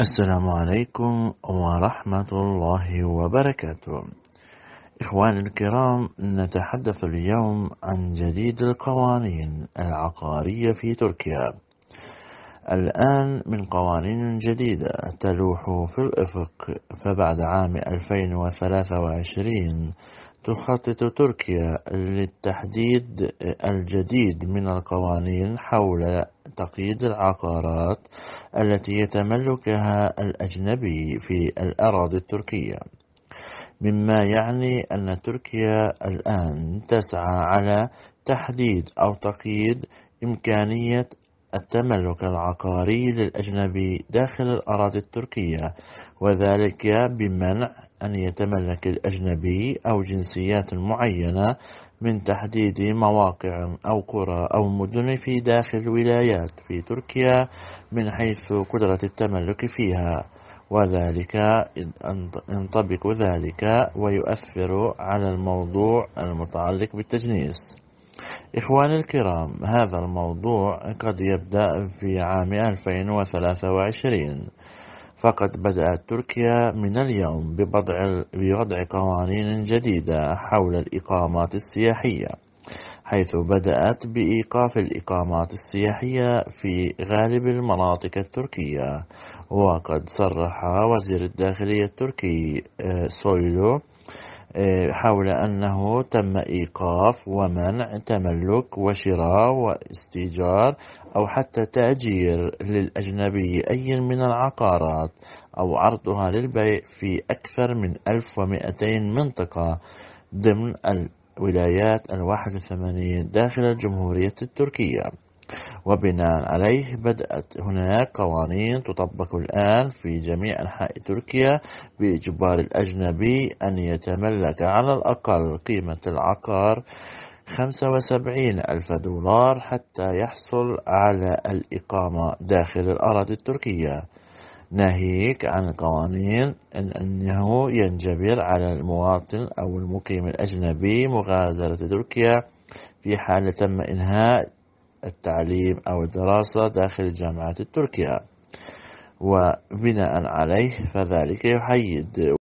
السلام عليكم ورحمة الله وبركاته إخواني الكرام نتحدث اليوم عن جديد القوانين العقارية في تركيا الآن من قوانين جديدة تلوح في الإفق فبعد عام 2023 تخطط تركيا للتحديد الجديد من القوانين حول تقييد العقارات التي يتملكها الأجنبي في الأراضي التركية مما يعني أن تركيا الآن تسعى على تحديد أو تقييد إمكانية التملك العقاري للأجنبي داخل الأراضي التركية وذلك بمنع أن يتملك الأجنبي أو جنسيات معينة من تحديد مواقع أو قرى أو مدن في داخل الولايات في تركيا من حيث قدرة التملك فيها وذلك ينطبق ذلك ويؤثر على الموضوع المتعلق بالتجنيس إخواني الكرام هذا الموضوع قد يبدأ في عام 2023 فقد بدأت تركيا من اليوم ببضع, بوضع قوانين جديدة حول الإقامات السياحية حيث بدأت بإيقاف الإقامات السياحية في غالب المناطق التركية وقد صرح وزير الداخلية التركي آه، سويلو إيه، حول أنه تم إيقاف ومنع تملك وشراء واستيجار أو حتى تأجير للأجنبي أي من العقارات أو عرضها للبيع في أكثر من 1200 منطقة ضمن الولايات الواحد وثمانين داخل الجمهورية التركية وبناء عليه بدأت هناك قوانين تطبق الآن في جميع أنحاء تركيا بإجبار الأجنبي أن يتملك على الأقل قيمة العقار 75 ألف دولار حتى يحصل على الإقامة داخل الأراضي التركية ناهيك عن قوانين إن أنه ينجبر على المواطن أو المقيم الأجنبي مغادرة تركيا في حال تم إنهاء التعليم أو الدراسة داخل الجامعات التركية وبناء عليه فذلك يحيد